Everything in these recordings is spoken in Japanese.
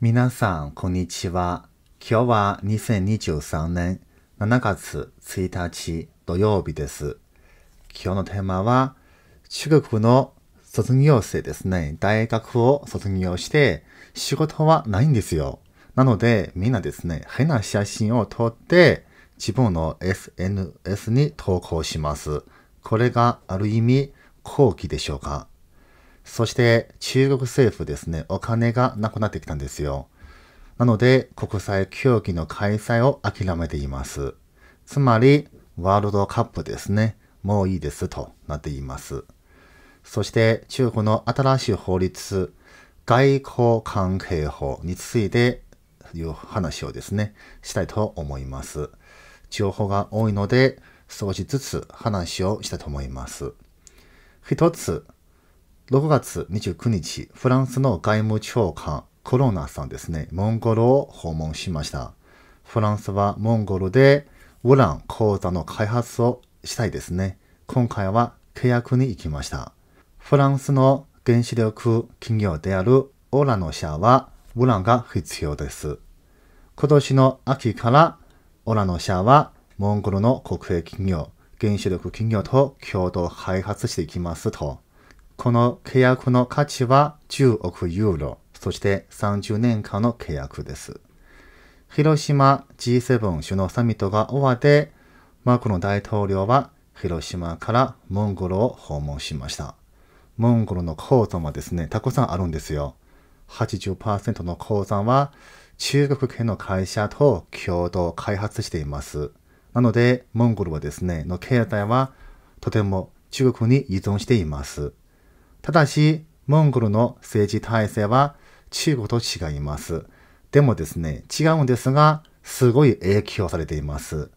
皆さん、こんにちは。今日は2023年7月1日土曜日です。今日のテーマは、中国の卒業生ですね。大学を卒業して、仕事はないんですよ。なので、みんなですね、変な写真を撮って、自分の SNS に投稿します。これがある意味、後期でしょうか。そして中国政府ですね、お金がなくなってきたんですよ。なので、国際競技の開催を諦めています。つまり、ワールドカップですね、もういいですとなっています。そして中国の新しい法律、外交関係法についていう話をですね、したいと思います。情報が多いので、少しずつ話をしたいと思います。一つ、6月29日、フランスの外務長官、コロナさんですね、モンゴルを訪問しました。フランスはモンゴルでウラン鉱座の開発をしたいですね。今回は契約に行きました。フランスの原子力企業であるオラノ社はウランが必要です。今年の秋からオラノ社はモンゴルの国営企業、原子力企業と共同開発していきますと。この契約の価値は10億ユーロ、そして30年間の契約です。広島 G7 首脳サミットが終わって、マクロン大統領は広島からモンゴルを訪問しました。モンゴルの鉱山はですね、たくさんあるんですよ。80%の鉱山は中国系の会社と共同開発しています。なので、モンゴルはですね、の経済はとても中国に依存しています。ただし、モンゴルの政治体制は中国と違います。でもですね、違うんですが、すごい影響されています。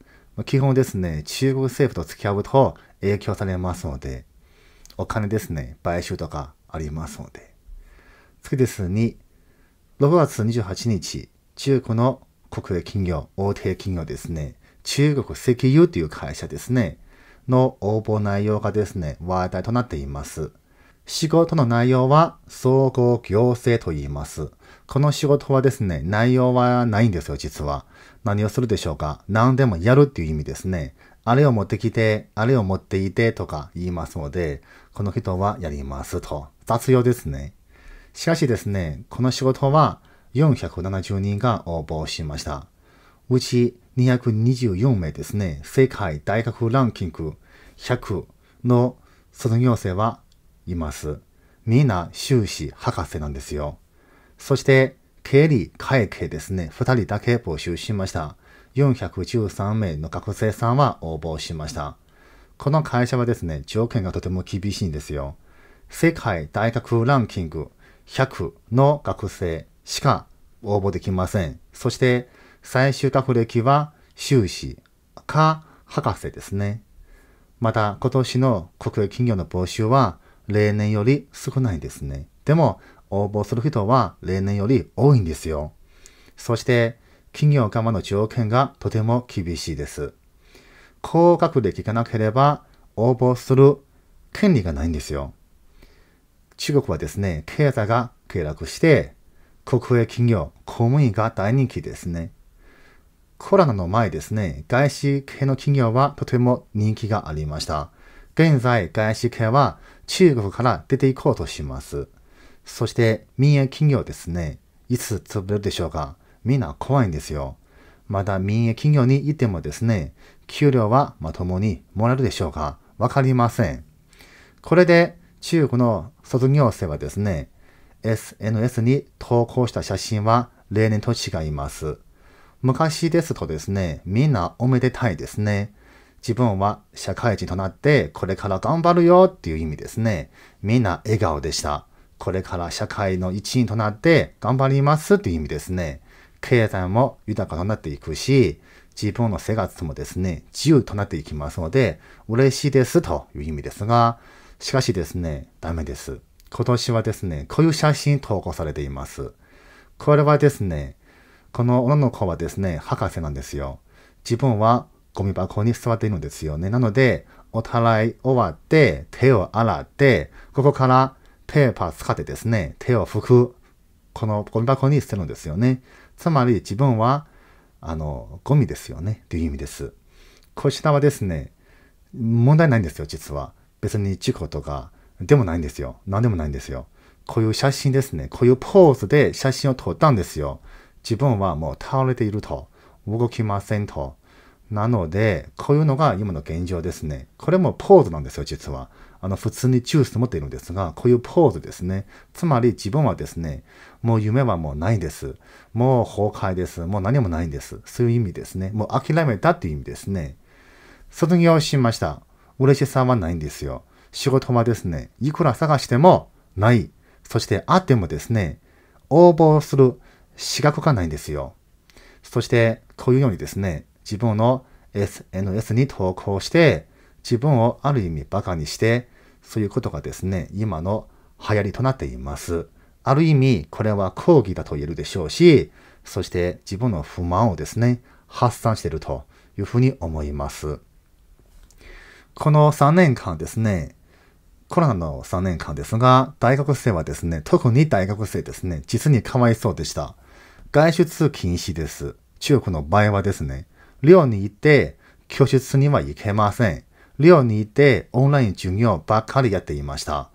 基本ですね、中国政府と付き合うと影響されますので、お金ですね、買収とかありますので。次です2、6月28日、中国の国営企業、大手企業ですね、中国石油という会社ですね、の応募内容がですね、話題となっています。仕事の内容は総合行政と言います。この仕事はですね、内容はないんですよ、実は。何をするでしょうか何でもやるっていう意味ですね。あれを持ってきて、あれを持っていてとか言いますので、この人はやりますと。雑用ですね。しかしですね、この仕事は470人が応募しました。うち224名ですね、世界大学ランキング100の卒業生はいます。みんな修士博士なんですよ。そして、経理会計ですね。2人だけ募集しました。413名の学生さんは応募しました。この会社はですね、条件がとても厳しいんですよ。世界大学ランキング100の学生しか応募できません。そして、最終学歴は修士か博士ですね。また、今年の国営企業の募集は、例年より少ないですね。でも、応募する人は例年より多いんですよ。そして、企業側の条件がとても厳しいです。高学歴がなければ応募する権利がないんですよ。中国はですね、経済が下落して、国営企業、公務員が大人気ですね。コロナの前ですね、外資系の企業はとても人気がありました。現在、外資系は中国から出ていこうとします。そして民営企業ですね。いつ潰れるでしょうかみんな怖いんですよ。まだ民営企業にいてもですね、給料はまともにもらえるでしょうかわかりません。これで中国の卒業生はですね、SNS に投稿した写真は例年と違います。昔ですとですね、みんなおめでたいですね。自分は社会人となってこれから頑張るよっていう意味ですね。みんな笑顔でした。これから社会の一員となって頑張りますっていう意味ですね。経済も豊かとなっていくし、自分の生活もですね、自由となっていきますので、嬉しいですという意味ですが、しかしですね、ダメです。今年はですね、こういう写真投稿されています。これはですね、この女の子はですね、博士なんですよ。自分はゴミ箱に座っているんですよね。なので、お互い終わって、手を洗って、ここからペーパー使ってですね、手を拭く、このゴミ箱に捨てるんですよね。つまり自分は、あの、ゴミですよね、という意味です。こちらはですね、問題ないんですよ、実は。別に事故とか、でもないんですよ。何でもないんですよ。こういう写真ですね。こういうポーズで写真を撮ったんですよ。自分はもう倒れていると、動きませんと、なので、こういうのが今の現状ですね。これもポーズなんですよ、実は。あの、普通にチュース持っているんですが、こういうポーズですね。つまり自分はですね、もう夢はもうないんです。もう崩壊です。もう何もないんです。そういう意味ですね。もう諦めたっていう意味ですね。卒業しました。嬉しさはないんですよ。仕事はですね、いくら探してもない。そしてあってもですね、応募する資格がないんですよ。そして、こういうようにですね、自分の SNS に投稿して、自分をある意味バカにして、そういうことがですね、今の流行りとなっています。ある意味、これは抗議だと言えるでしょうし、そして自分の不満をですね、発散しているというふうに思います。この3年間ですね、コロナの3年間ですが、大学生はですね、特に大学生ですね、実にかわいそうでした。外出禁止です。中国の場合はですね、寮にいて、教室には行けません。寮にいて、オンライン授業ばっかりやっていました。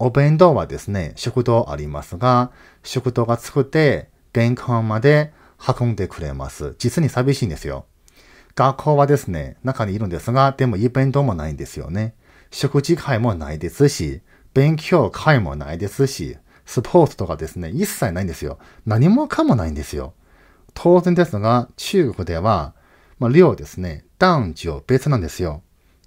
お弁当はですね、食堂ありますが、食堂が作って、玄関まで運んでくれます。実に寂しいんですよ。学校はですね、中にいるんですが、でもイベントもないんですよね。食事会もないですし、勉強会もないですし、スポーツとかですね、一切ないんですよ。何もかもないんですよ。当然ですが、中国ではまあ、量ですね、男上別なんですよ。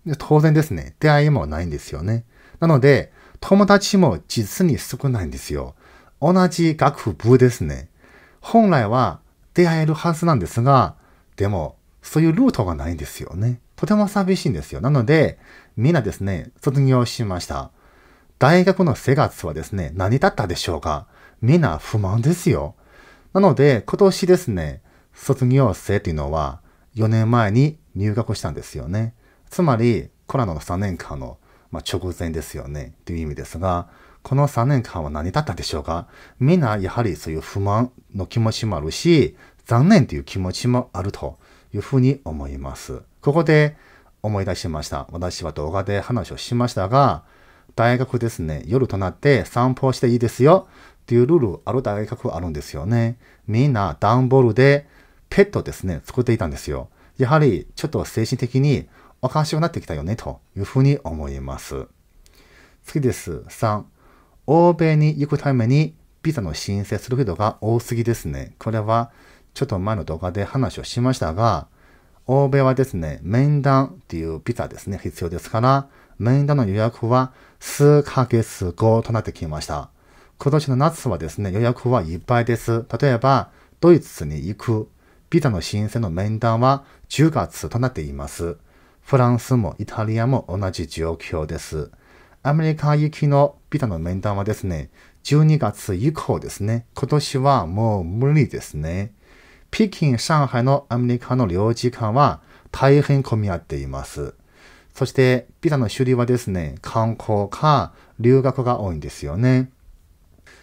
で当然ですね、出会いもないんですよね。なので、友達も実に少ないんですよ。同じ学部ですね。本来は出会えるはずなんですが、でも、そういうルートがないんですよね。とても寂しいんですよ。なので、みんなですね、卒業しました。大学の生活はですね、何だったでしょうかみんな不満ですよ。なので、今年ですね、卒業生というのは、4年前に入学したんですよね。つまり、コロナの3年間の、まあ、直前ですよね、という意味ですが、この3年間は何だったでしょうかみんなやはりそういう不満の気持ちもあるし、残念という気持ちもあるというふうに思います。ここで思い出しました。私は動画で話をしましたが、大学ですね、夜となって散歩していいですよっていうルールある大学あるんですよね。みんな段ボールでペットですね、作っていたんですよ。やはりちょっと精神的におかしくなってきたよねというふうに思います。次です。3、欧米に行くためにビザの申請する人が多すぎですね。これはちょっと前の動画で話をしましたが、欧米はですね、面談っていうビザですね、必要ですから、面談の予約は数ヶ月後となってきました。今年の夏はですね、予約はいっぱいです。例えば、ドイツに行くビザの申請の面談は10月となっています。フランスもイタリアも同じ状況です。アメリカ行きのビザの面談はですね、12月以降ですね。今年はもう無理ですね。北京、上海のアメリカの領事館は大変混み合っています。そして、ビザの修理はですね、観光か留学が多いんですよね。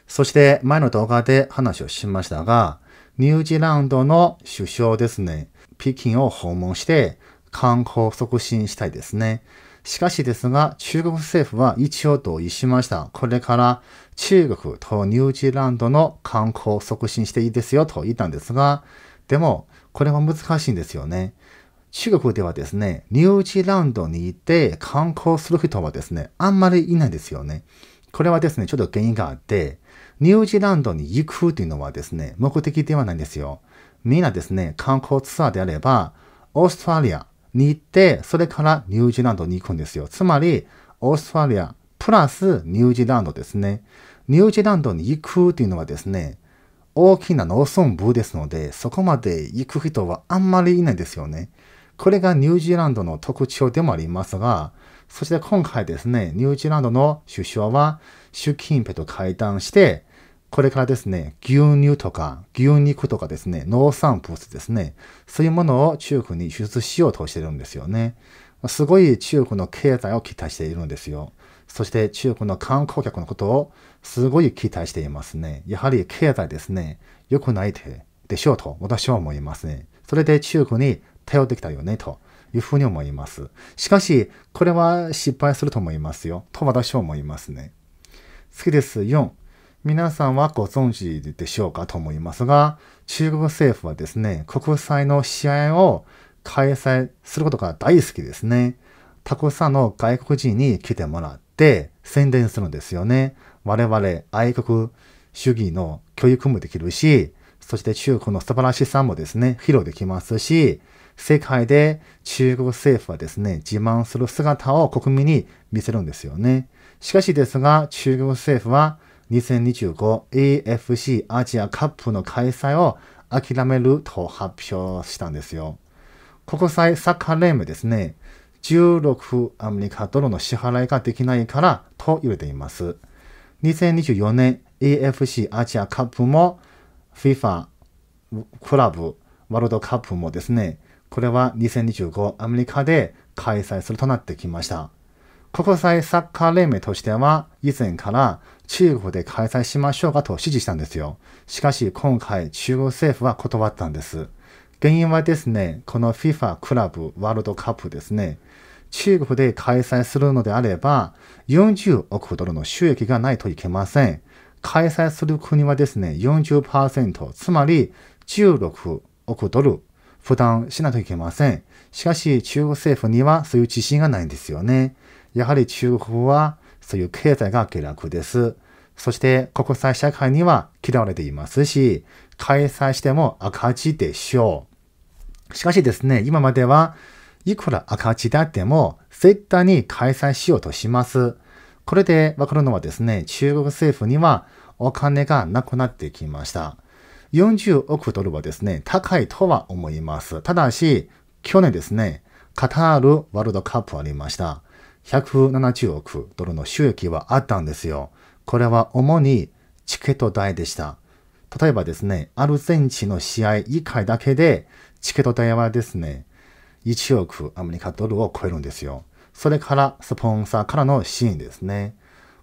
そして、前の動画で話をしましたが、ニュージーランドの首相ですね、北京を訪問して観光促進したいですね。しかしですが、中国政府は一応同意しました。これから中国とニュージーランドの観光を促進していいですよと言ったんですが、でも、これは難しいんですよね。中国ではですね、ニュージーランドに行って観光する人はですね、あんまりいないんですよね。これはですね、ちょっと原因があって、ニュージーランドに行くというのはですね、目的ではないんですよ。みんなですね、観光ツアーであれば、オーストラリアに行って、それからニュージーランドに行くんですよ。つまり、オーストラリアプラスニュージーランドですね。ニュージーランドに行くというのはですね、大きな農村部ですので、そこまで行く人はあんまりいないですよね。これがニュージーランドの特徴でもありますが、そして今回ですね、ニュージーランドの首相は、習近平と会談して、これからですね、牛乳とか牛肉とかですね、農産物ですね、そういうものを中国に輸出しようとしてるんですよね。すごい中国の経済を期待しているんですよ。そして中国の観光客のことをすごい期待していますね。やはり経済ですね、良くないでしょうと私は思いますね。それで中国に頼ってきたよねというふうに思います。しかし、これは失敗すると思いますよ。と私は思いますね。好きです。4、皆さんはご存知でしょうかと思いますが、中国政府はですね、国際の試合を開催することが大好きですね。たくさんの外国人に来てもらって宣伝するんですよね。我々愛国主義の教育もできるし、そして中国の素晴らしさもですね、披露できますし、世界で中国政府はですね、自慢する姿を国民に見せるんですよね。しかしですが、中国政府は 2025AFC アジアカップの開催を諦めると発表したんですよ。国際サッカー連盟ですね、16アメリカドルの支払いができないからと言われています。2024年 AFC アジアカップも FIFA クラブワールドカップもですね、これは2025アメリカで開催するとなってきました。国際サッカー連盟としては以前から中国で開催しましょうかと指示したんですよ。しかし今回中国政府は断ったんです。原因はですね、この FIFA クラブワールドカップですね。中国で開催するのであれば、40億ドルの収益がないといけません。開催する国はですね、40%、つまり16億ドル負担しないといけません。しかし、中国政府にはそういう自信がないんですよね。やはり中国はそういう経済が下落です。そして国際社会には嫌われていますし、開催しても赤字でしょう。しかしですね、今まではいくら赤字であっても、絶対に開催しようとします。これでわかるのはですね、中国政府にはお金がなくなってきました。40億ドルはですね、高いとは思います。ただし、去年ですね、カタールワールドカップありました。170億ドルの収益はあったんですよ。これは主にチケット代でした。例えばですね、アルゼンチンの試合1回だけで、チケット代はですね、1億アメリカドルを超えるんですよ。それからスポンサーからの支援ですね。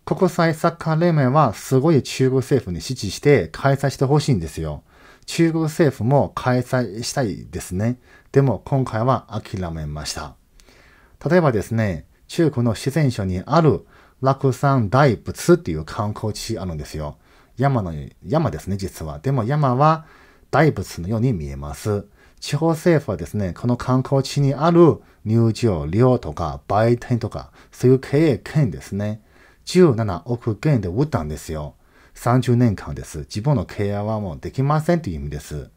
国際サッカー連盟はすごい中国政府に支持して開催してほしいんですよ。中国政府も開催したいですね。でも今回は諦めました。例えばですね、中国の四川省にある楽山大仏っていう観光地あるんですよ。山の、山ですね、実は。でも山は大仏のように見えます。地方政府はですね、この観光地にある入場料とか売店とか、そういう経営権ですね。17億元で売ったんですよ。30年間です。自分の経営はもうできませんという意味です。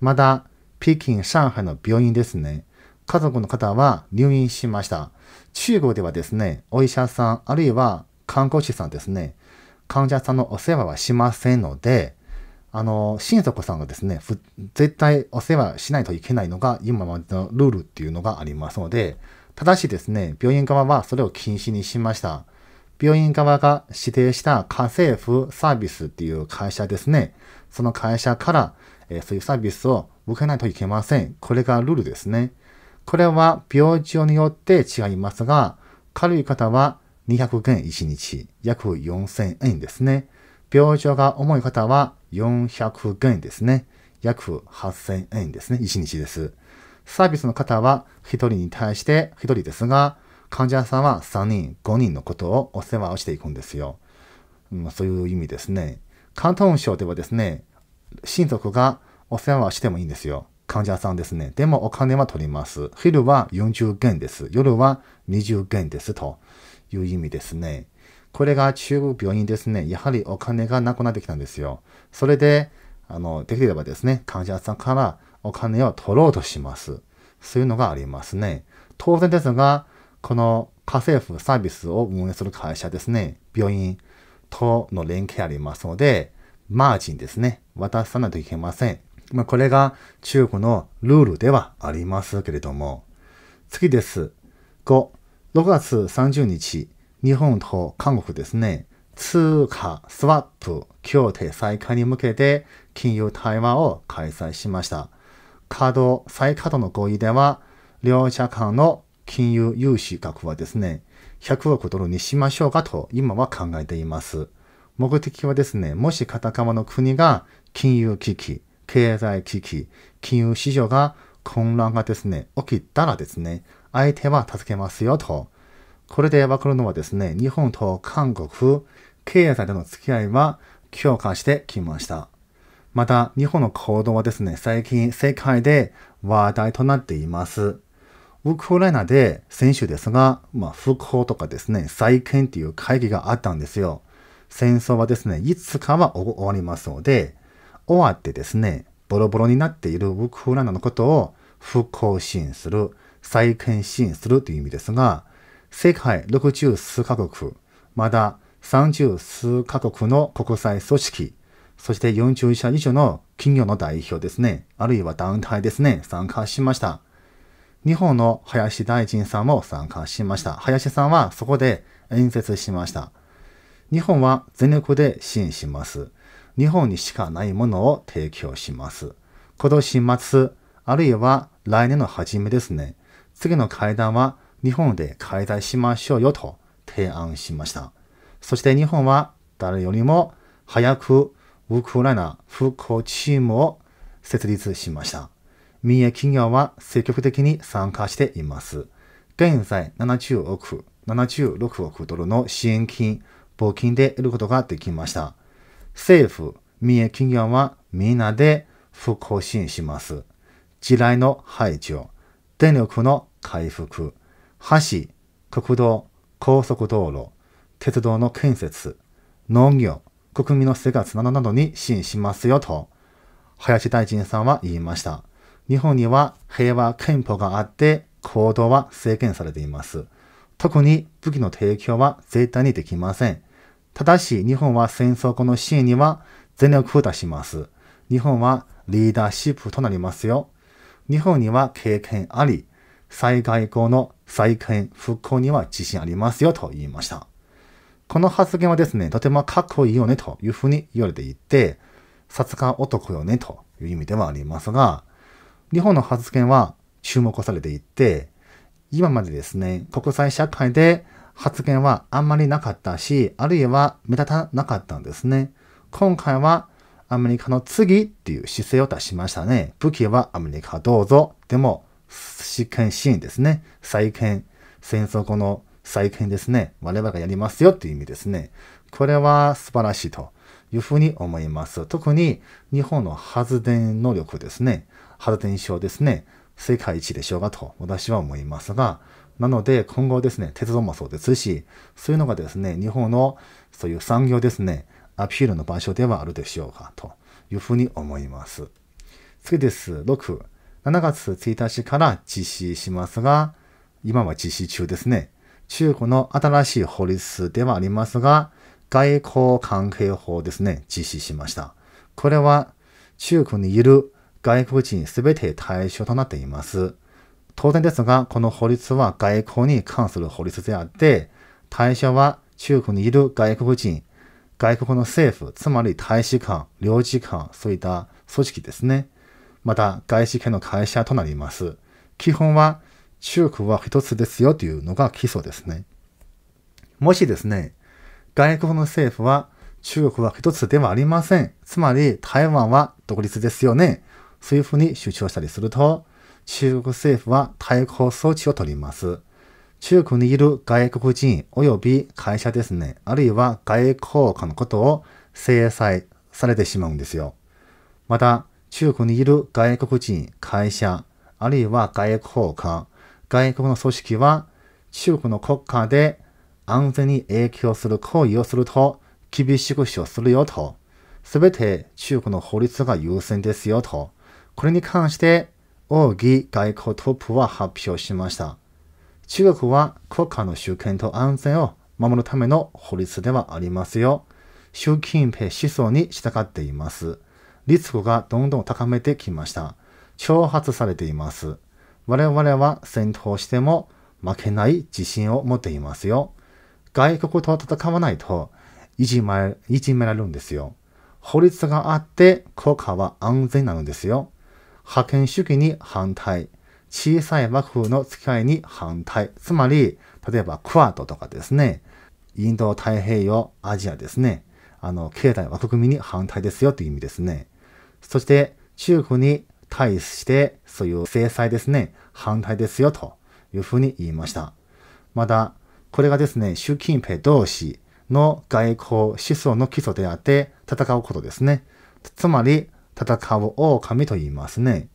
まだ、北京、上海の病院ですね。家族の方は入院しました。中国ではですね、お医者さん、あるいは看護師さんですね、患者さんのお世話はしませんので、あの、親族さんがですね、絶対お世話しないといけないのが今までのルールっていうのがありますので、ただしですね、病院側はそれを禁止にしました。病院側が指定した家政婦サービスっていう会社ですね。その会社から、えそういうサービスを受けないといけません。これがルールですね。これは病状によって違いますが、軽い方は200元1日、約4000円ですね。病状が重い方は400元ですね。約8000円ですね。1日です。サービスの方は1人に対して1人ですが、患者さんは3人、5人のことをお世話をしていくんですよ。そういう意味ですね。関東省ではですね、親族がお世話をしてもいいんですよ。患者さんですね。でもお金は取ります。昼は40元です。夜は20元です。という意味ですね。これが中国病院ですね。やはりお金がなくなってきたんですよ。それで、あの、できればですね、患者さんからお金を取ろうとします。そういうのがありますね。当然ですが、この家政婦サービスを運営する会社ですね、病院との連携ありますので、マージンですね、渡さないといけません。まあ、これが中国のルールではありますけれども。次です。5、6月30日、日本と韓国ですね、通貨スワップ協定再開に向けて金融対話を開催しました。稼働、再稼働の合意では、両者間の金融融資額はですね、100億ドルにしましょうかと今は考えています。目的はですね、もし片側の国が金融危機、経済危機、金融市場が混乱がですね、起きたらですね、相手は助けますよと。これでわかるのはですね、日本と韓国、経済での付き合いは強化してきました。また、日本の行動はですね、最近世界で話題となっています。ウクライナで先週ですが、まあ、復興とかですね、再建っていう会議があったんですよ。戦争はですね、いつかは終わりますので、終わってですね、ボロボロになっているウクライナのことを復興支援する、再建支援するという意味ですが、世界60数カ国、まだ30数カ国の国際組織、そして40社以上の企業の代表ですね、あるいは団体ですね、参加しました。日本の林大臣さんも参加しました。林さんはそこで演説しました。日本は全力で支援します。日本にしかないものを提供します。今年末、あるいは来年の初めですね、次の会談は日本で開催しましょうよと提案しました。そして日本は誰よりも早くウクライナ復興チームを設立しました。民営企業は積極的に参加しています。現在70億、76億ドルの支援金、募金で得ることができました。政府、民営企業はみんなで復興支援します。地雷の排除、電力の回復、橋、国道、高速道路、鉄道の建設、農業、国民の生活などなどに支援しますよと、林大臣さんは言いました。日本には平和憲法があって、行動は制限されています。特に武器の提供は絶対にできません。ただし、日本は戦争後の支援には全力を出します。日本はリーダーシップとなりますよ。日本には経験あり、災害後の再建、復興には自信ありますよと言いました。この発言はですね、とてもかっこいいよねというふうに言われていて、さすが男よねという意味ではありますが、日本の発言は注目されていて、今までですね、国際社会で発言はあんまりなかったし、あるいは目立たなかったんですね。今回はアメリカの次っていう姿勢を出しましたね。武器はアメリカどうぞ。でも、試験支援ですね。再建。戦争後の再建ですね。我々がやりますよっていう意味ですね。これは素晴らしいというふうに思います。特に日本の発電能力ですね。発電所ですね。世界一でしょうがと私は思いますが、なので、今後ですね、鉄道もそうですし、そういうのがですね、日本のそういう産業ですね、アピールの場所ではあるでしょうか、というふうに思います。次です。6、7月1日から実施しますが、今は実施中ですね。中国の新しい法律ではありますが、外交関係法ですね、実施しました。これは中国にいる外国人すべて対象となっています。当然ですが、この法律は外交に関する法律であって、対象は中国にいる外国人、外国の政府、つまり大使館、領事館、そういった組織ですね。また、外資系の会社となります。基本は、中国は一つですよというのが基礎ですね。もしですね、外国の政府は、中国は一つではありません。つまり、台湾は独立ですよね。そういうふうに主張したりすると、中国政府は対抗措置を取ります。中国にいる外国人及び会社ですね、あるいは外交官のことを制裁されてしまうんですよ。また、中国にいる外国人、会社、あるいは外交官、外国の組織は中国の国家で安全に影響する行為をすると厳しく処するよと。すべて中国の法律が優先ですよと。これに関して王義外交トップは発表しました。中国は国家の主権と安全を守るための法律ではありますよ。習近平思想に従っています。ス子がどんどん高めてきました。挑発されています。我々は戦闘しても負けない自信を持っていますよ。外国と戦わないといじめいじめられるんですよ。法律があって国家は安全なのですよ。覇権主義に反対、小さい幕府の付き合いに反対、つまり、例えばクワードとかですね、インド太平洋、アジアですね、あの、経済枠組みに反対ですよという意味ですね。そして、中国に対して、そういう制裁ですね、反対ですよというふうに言いました。また、これがですね、習近平同士の外交思想の基礎であって戦うことですね。つまり、戦う狼と言いますね。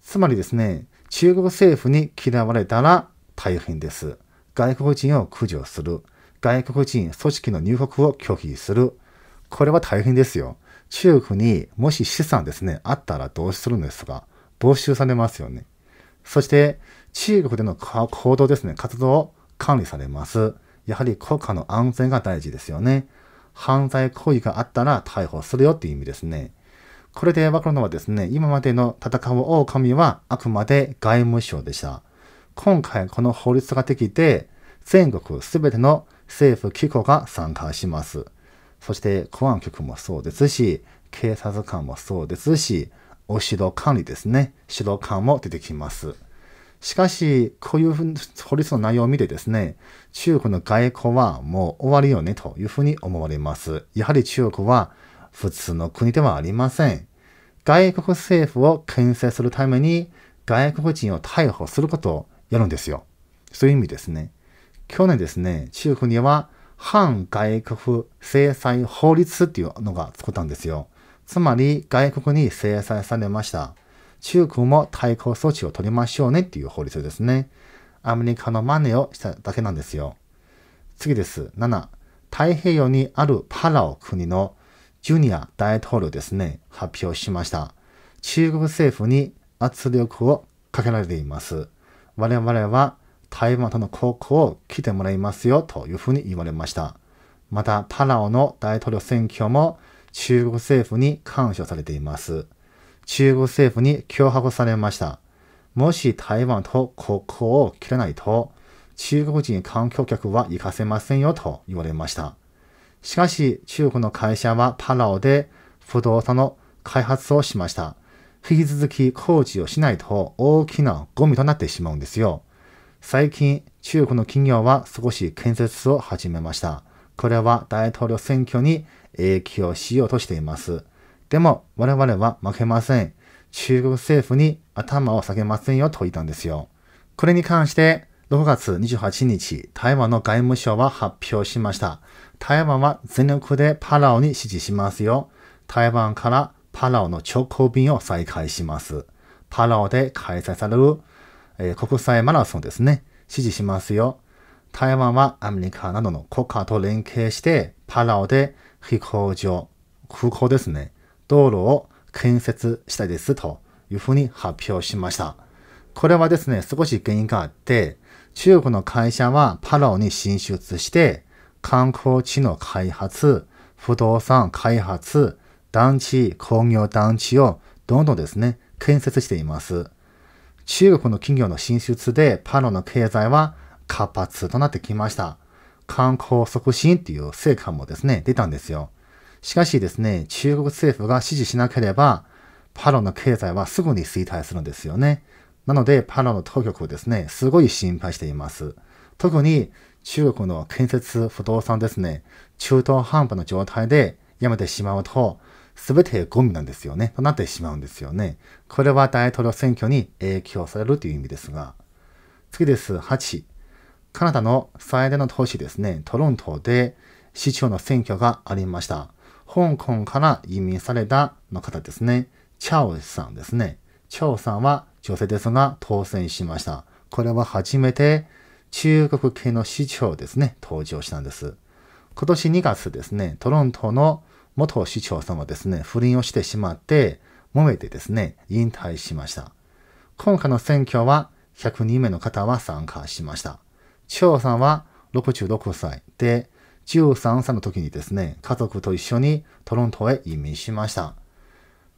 つまりですね、中国政府に嫌われたら大変です。外国人を駆除する。外国人組織の入国を拒否する。これは大変ですよ。中国にもし資産ですね、あったらどうするんですが、没収されますよね。そして、中国での行動ですね、活動を管理されます。やはり国家の安全が大事ですよね。犯罪行為があったら逮捕するよっていう意味ですね。これでわかるのはですね、今までの戦う狼はあくまで外務省でした。今回この法律ができて、全国すべての政府機構が参加します。そして公安局もそうですし、警察官もそうですし、お城管理ですね、指導官も出てきます。しかし、こういう法律の内容を見てですね、中国の外交はもう終わりよねというふうに思われます。やはり中国は普通の国ではありません。外国政府を牽制するために外国人を逮捕することをやるんですよ。そういう意味ですね。去年ですね、中国には反外国制裁法律っていうのが作ったんですよ。つまり外国に制裁されました。中国も対抗措置を取りましょうねっていう法律ですね。アメリカの真似をしただけなんですよ。次です。7。太平洋にあるパラオ国のジュニア大統領ですね、発表しました。中国政府に圧力をかけられています。我々は台湾との国交を来てもらいますよというふうに言われました。また、パラオの大統領選挙も中国政府に干渉されています。中国政府に脅迫されました。もし台湾と国交を切らないと、中国人観光客は行かせませんよと言われました。しかし、中国の会社はパラオで不動産の開発をしました。引き続き工事をしないと大きなゴミとなってしまうんですよ。最近、中国の企業は少し建設を始めました。これは大統領選挙に影響しようとしています。でも、我々は負けません。中国政府に頭を下げませんよと言ったんですよ。これに関して、6月28日、台湾の外務省は発表しました。台湾は全力でパラオに支持しますよ。台湾からパラオの直行便を再開します。パラオで開催される、えー、国際マラソンですね。支持しますよ。台湾はアメリカなどの国家と連携してパラオで飛行場、空港ですね。道路を建設したいですというふうに発表しました。これはですね、少し原因があって、中国の会社はパラオに進出して、観光地の開発、不動産開発、団地、工業団地をどんどんですね、建設しています。中国の企業の進出でパロの経済は活発となってきました。観光促進っていう成果もですね、出たんですよ。しかしですね、中国政府が支持しなければ、パロの経済はすぐに衰退するんですよね。なので、パロの当局をですね、すごい心配しています。特に中国の建設不動産ですね、中途半端な状態でやめてしまうと、すべてゴミなんですよね。となってしまうんですよね。これは大統領選挙に影響されるという意味ですが。次です。8。カナダの最大の都市ですね、トロントで市長の選挙がありました。香港から移民されたの方ですね。チャオさんですね。チャオさんは女性ですが当選しました。これは初めて中国系の市長ですね、登場したんです。今年2月ですね、トロントの元市長さんはですね、不倫をしてしまって、揉めてですね、引退しました。今回の選挙は1 0 2名の方は参加しました。長さんは66歳で、13歳の時にですね、家族と一緒にトロントへ移民しました。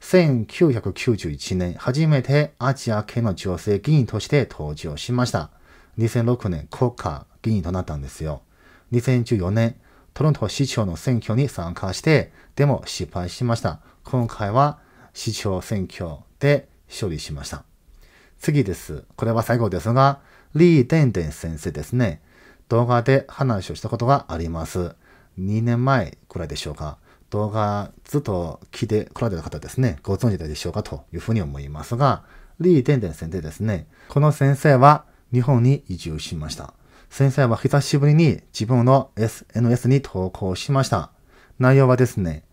1991年、初めてアジア系の女性議員として登場しました。2006年国家議員となったんですよ。2014年、トロント市長の選挙に参加して、でも失敗しました。今回は市長選挙で勝利しました。次です。これは最後ですが、リー・デンデン先生ですね。動画で話をしたことがあります。2年前くらいでしょうか。動画ずっと聞いてこられた方ですね、ご存知でしょうかというふうに思いますが、リー・デンデン先生ですね。この先生は日本に移住しました。先生は久しぶりに自分の SNS に投稿しました。内容はですね、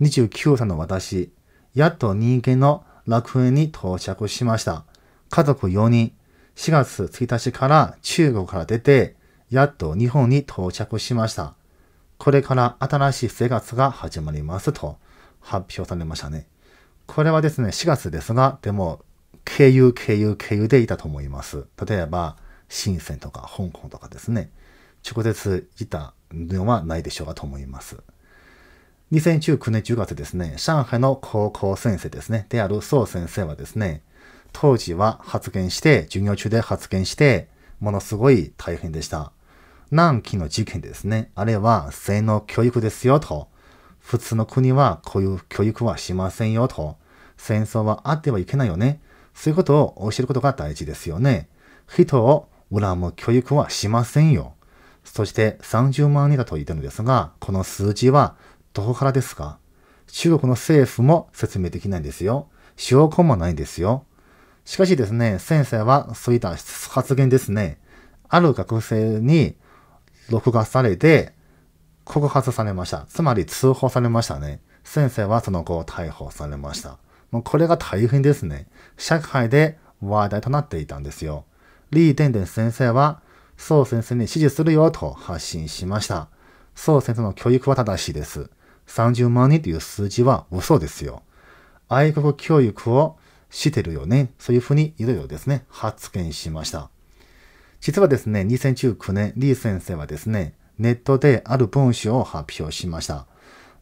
29歳の私、やっと人間の楽園に到着しました。家族4人、4月1日から中国から出て、やっと日本に到着しました。これから新しい生活が始まりますと発表されましたね。これはですね、4月ですが、でも経由、経由、経由でいたと思います。例えば、深センとか香港とかですね、直接いたのはないでしょうかと思います。2019年10月ですね、上海の高校先生ですね、である宋先生はですね、当時は発言して、授業中で発言して、ものすごい大変でした。南京の事件ですね、あれは性能教育ですよと、普通の国はこういう教育はしませんよと、戦争はあってはいけないよね。そういうことを教えることが大事ですよね。人を恨む教育はしませんよ。そして30万人だと言ってるのですが、この数字はどこからですか中国の政府も説明できないんですよ。証拠もないんですよ。しかしですね、先生はそういった発言ですね、ある学生に録画されて告発されました。つまり通報されましたね。先生はその後逮捕されました。もうこれが大変ですね。社会で話題となっていたんですよ。リー・デンデン先生は、宋先生に支持するよと発信しました。宋先生の教育は正しいです。30万人という数字は嘘ですよ。愛国教育をしてるよね。そういうふうにいろいろですね、発言しました。実はですね、2019年、リー先生はですね、ネットである文章を発表しました。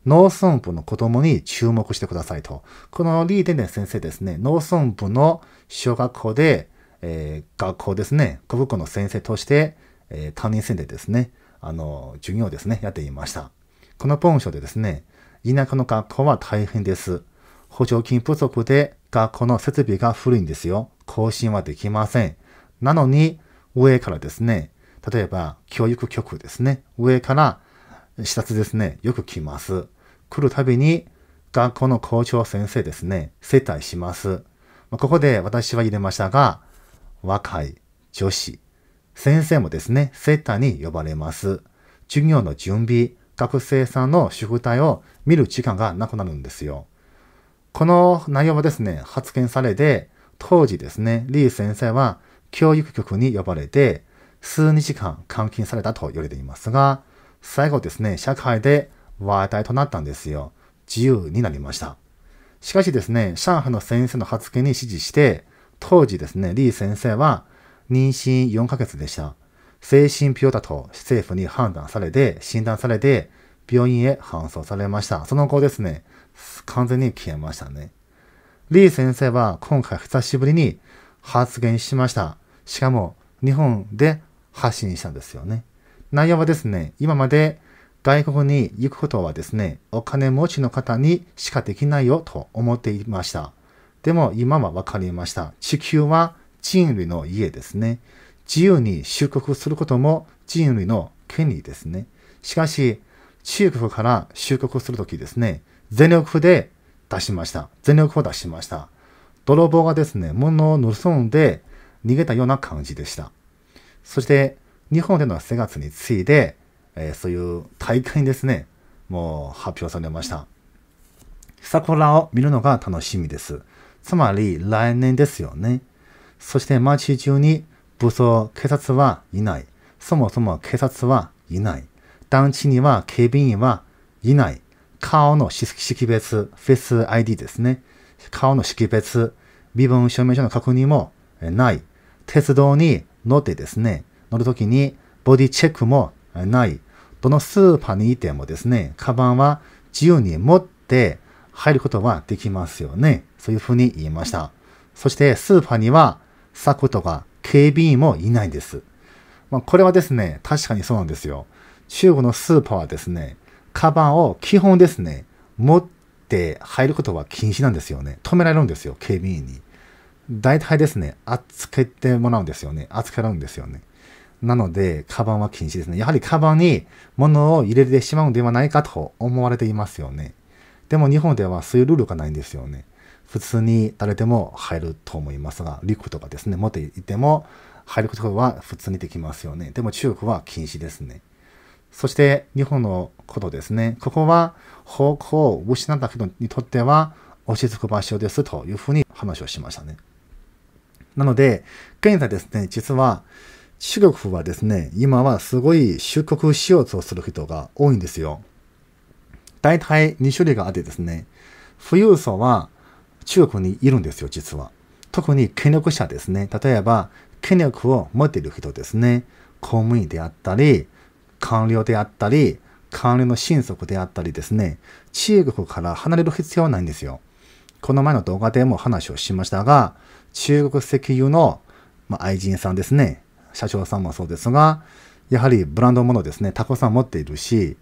農村部の子供に注目してくださいと。このリー・デンデン先生ですね、農村部の小学校で、えー、学校ですね、小学の先生として、えー、担任生でですね、あの、授業ですね、やっていました。この文章でですね、田舎の学校は大変です。補助金不足で学校の設備が古いんですよ。更新はできません。なのに、上からですね、例えば教育局ですね、上から視察ですね、よく来ます。来るたびに、学校の校長先生ですね、接待します。まここで私は入れましたが、若い女子、先生もですね、接待に呼ばれます。授業の準備、学生さんの宿題を見る時間がなくなるんですよ。この内容はですね、発見されて、当時ですね、李先生は教育局に呼ばれて、数日間監禁されたと言われていますが、最後ですね、社会で和体となったんですよ。自由になりました。しかしですね、上海の先生の発言に指示して、当時ですね、李先生は妊娠4ヶ月でした。精神病だと政府に判断されて、診断されて、病院へ搬送されました。その後ですね、完全に消えましたね。李先生は今回久しぶりに発言しました。しかも日本で発信したんですよね。内容はですね、今まで外国に行くことはですね、お金持ちの方にしかできないよと思っていました。でも今は分かりました。地球は人類の家ですね。自由に出国することも人類の権利ですね。しかし、中国から出国するときですね、全力で出しました。全力を出しました。泥棒がですね、物を盗んで逃げたような感じでした。そして、日本での生活について、えー、そういう大会にですね、もう発表されました。桜を見るのが楽しみです。つまり来年ですよね。そして街中に武装警察はいない。そもそも警察はいない。団地には警備員はいない。顔の識別、フェス ID ですね。顔の識別、身分証明書の確認もない。鉄道に乗ってですね、乗るときにボディチェックもない。どのスーパーにいてもですね、カバンは自由に持って入ることはできますよね。そういうふうに言いました。そしてスーパーには柵とか警備員もいないんです。まあ、これはですね、確かにそうなんですよ。中国のスーパーはですね、カバンを基本ですね、持って入ることは禁止なんですよね。止められるんですよ、警備員に。大体ですね、預けてもらうんですよね。けられるんですよね。なので、カバンは禁止ですね。やはりカバンに物を入れてしまうのではないかと思われていますよね。でも日本ではそういうルールがないんですよね。普通に誰でも入ると思いますが、陸とかですね、持っていても入ることは普通にできますよね。でも中国は禁止ですね。そして日本のことですね。ここは方向を失った人にとっては落ち着く場所ですというふうに話をしましたね。なので、現在ですね、実は主国はですね、今はすごい出国しようとする人が多いんですよ。大体2種類があってですね、富裕層は中国にいるんですよ、実は。特に権力者ですね。例えば、権力を持っている人ですね。公務員であったり、官僚であったり、官僚の親族であったりですね、中国から離れる必要はないんですよ。この前の動画でも話をしましたが、中国石油の、まあ、愛人さんですね。社長さんもそうですが、やはりブランドものですね、たくさん持っているし、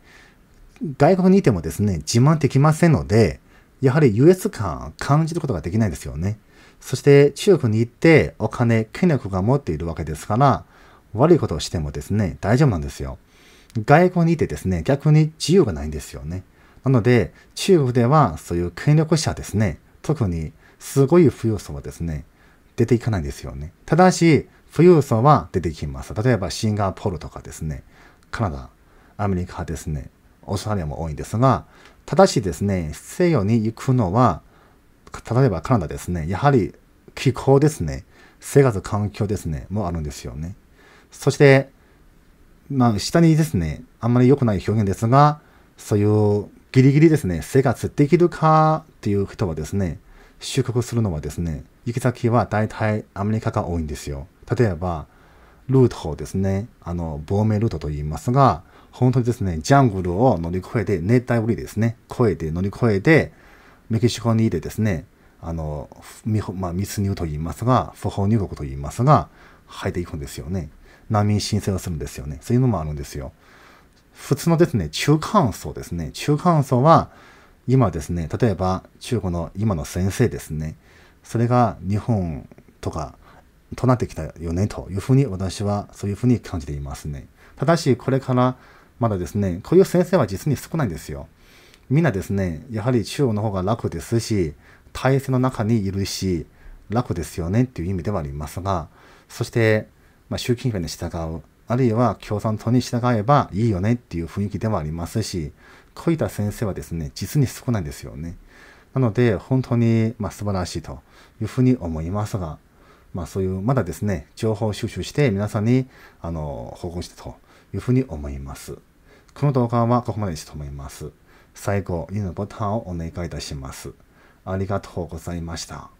外国にいてもですね、自慢できませんので、やはり優越感感じることができないですよね。そして中国に行ってお金、権力が持っているわけですから、悪いことをしてもですね、大丈夫なんですよ。外国にいてですね、逆に自由がないんですよね。なので、中国ではそういう権力者ですね、特にすごい富裕層はですね、出ていかないんですよね。ただし、富裕層は出てきます。例えばシンガポールとかですね、カナダ、アメリカですね、オーストラリアも多いんですが、ただしですね、西洋に行くのは、例えばカナダですね、やはり気候ですね、生活環境ですね、もあるんですよね。そして、まあ、下にですね、あんまり良くない表現ですが、そういうギリギリですね、生活できるかっていう人はですね、収穫するのはですね、行き先は大体アメリカが多いんですよ。例えば、ルートをですね、あの、亡命ルートと言いますが、本当にですね、ジャングルを乗り越えて、熱帯雨林ですね、越えて乗り越えて、メキシコにいてですね、あの、まあ、密入と言いますが、不法入国と言いますが、入っていくんですよね。難民申請をするんですよね。そういうのもあるんですよ。普通のですね、中間層ですね。中間層は、今ですね、例えば中国の今の先生ですね。それが日本とかとなってきたよねというふうに私はそういうふうに感じていますね。ただしこれからまだですね、こういう先生は実に少ないんですよ。みんなですね、やはり中央の方が楽ですし、体制の中にいるし、楽ですよねっていう意味ではありますが、そして、まあ、習近平に従う、あるいは共産党に従えばいいよねっていう雰囲気ではありますし、こういった先生はですね、実に少ないんですよね。なので、本当に、まあ、素晴らしいというふうに思いますが、まあそういう、まだですね、情報収集して皆さんに、あの、報告したというふうに思います。この動画はここまでにしたと思います。最後、いいねボタンをお願いいたします。ありがとうございました。